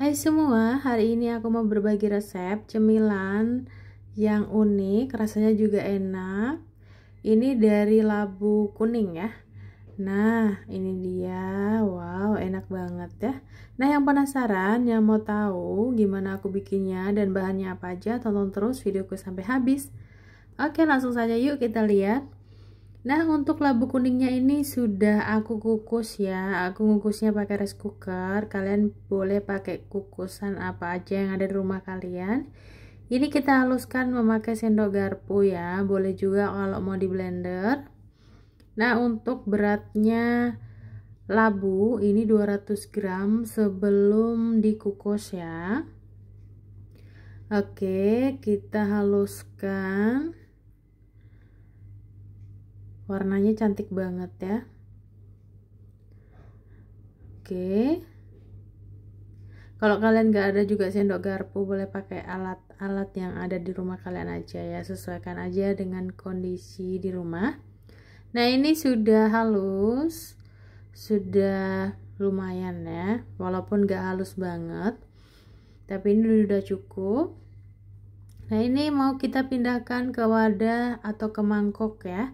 Hai semua, hari ini aku mau berbagi resep cemilan yang unik, rasanya juga enak. Ini dari labu kuning ya. Nah, ini dia. Wow, enak banget ya. Nah, yang penasaran, yang mau tahu gimana aku bikinnya dan bahannya apa aja, tonton terus videoku sampai habis. Oke, langsung saja yuk kita lihat. Nah untuk labu kuningnya ini sudah aku kukus ya Aku kukusnya pakai rice cooker Kalian boleh pakai kukusan apa aja yang ada di rumah kalian Ini kita haluskan memakai sendok garpu ya Boleh juga kalau mau di blender Nah untuk beratnya labu ini 200 gram sebelum dikukus ya Oke kita haluskan warnanya cantik banget ya oke kalau kalian nggak ada juga sendok garpu boleh pakai alat-alat yang ada di rumah kalian aja ya sesuaikan aja dengan kondisi di rumah nah ini sudah halus sudah lumayan ya walaupun nggak halus banget tapi ini sudah cukup nah ini mau kita pindahkan ke wadah atau ke mangkok ya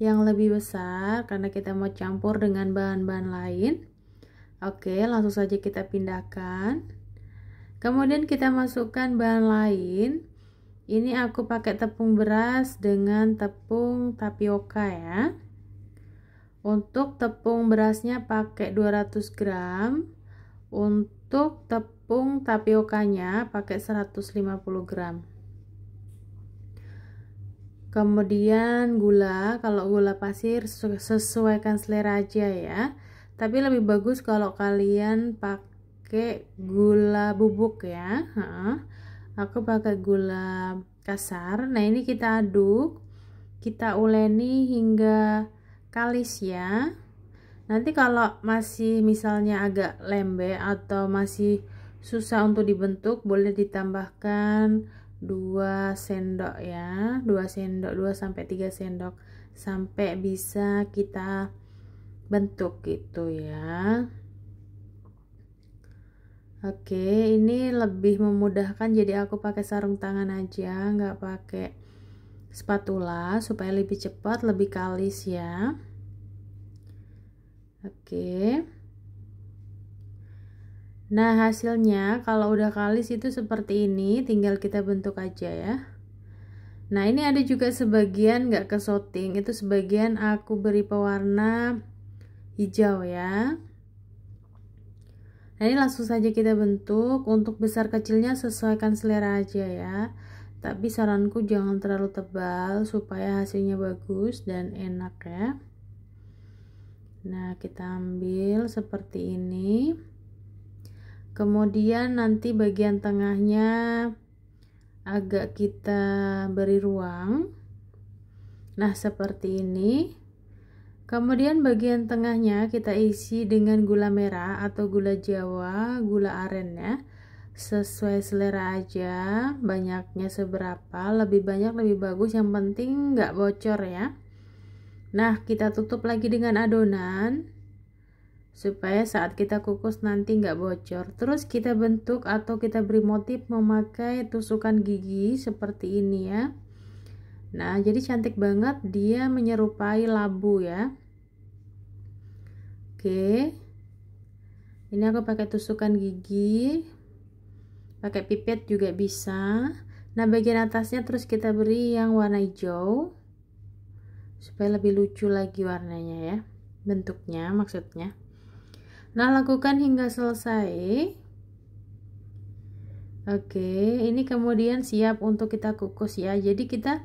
yang lebih besar karena kita mau campur dengan bahan-bahan lain oke langsung saja kita pindahkan kemudian kita masukkan bahan lain ini aku pakai tepung beras dengan tepung tapioka ya untuk tepung berasnya pakai 200 gram untuk tepung tapiokanya pakai 150 gram kemudian gula kalau gula pasir sesuaikan selera aja ya tapi lebih bagus kalau kalian pakai gula bubuk ya aku pakai gula kasar nah ini kita aduk kita uleni hingga kalis ya nanti kalau masih misalnya agak lembek atau masih susah untuk dibentuk boleh ditambahkan 2 sendok ya 2 sendok 2 sampai 3 sendok sampai bisa kita bentuk gitu ya Oke ini lebih memudahkan jadi aku pakai sarung tangan aja nggak pakai spatula supaya lebih cepat lebih kalis ya Oke Nah hasilnya kalau udah kalis itu seperti ini tinggal kita bentuk aja ya. Nah ini ada juga sebagian gak ke shooting itu sebagian aku beri pewarna hijau ya. Nah ini langsung saja kita bentuk untuk besar kecilnya sesuaikan selera aja ya. Tapi saranku jangan terlalu tebal supaya hasilnya bagus dan enak ya. Nah kita ambil seperti ini kemudian nanti bagian tengahnya agak kita beri ruang nah seperti ini kemudian bagian tengahnya kita isi dengan gula merah atau gula jawa gula aren ya sesuai selera aja banyaknya seberapa lebih banyak lebih bagus yang penting nggak bocor ya nah kita tutup lagi dengan adonan supaya saat kita kukus nanti nggak bocor terus kita bentuk atau kita beri motif memakai tusukan gigi seperti ini ya nah jadi cantik banget dia menyerupai labu ya oke ini aku pakai tusukan gigi pakai pipet juga bisa nah bagian atasnya terus kita beri yang warna hijau supaya lebih lucu lagi warnanya ya bentuknya maksudnya Nah, lakukan hingga selesai. Oke, ini kemudian siap untuk kita kukus ya. Jadi kita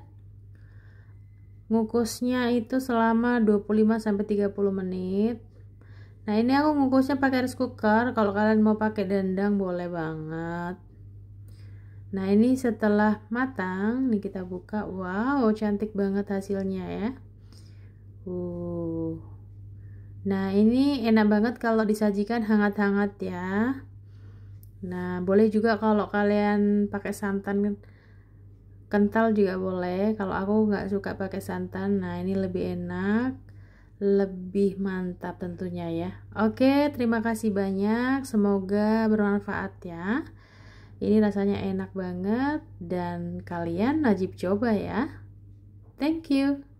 ngukusnya itu selama 25 sampai 30 menit. Nah, ini aku ngukusnya pakai rice cooker. Kalau kalian mau pakai dendang boleh banget. Nah, ini setelah matang, nih kita buka. Wow, cantik banget hasilnya ya. Uh. Nah, ini enak banget kalau disajikan hangat-hangat ya. Nah, boleh juga kalau kalian pakai santan kental juga boleh. Kalau aku nggak suka pakai santan, nah ini lebih enak, lebih mantap tentunya ya. Oke, terima kasih banyak. Semoga bermanfaat ya. Ini rasanya enak banget dan kalian wajib coba ya. Thank you.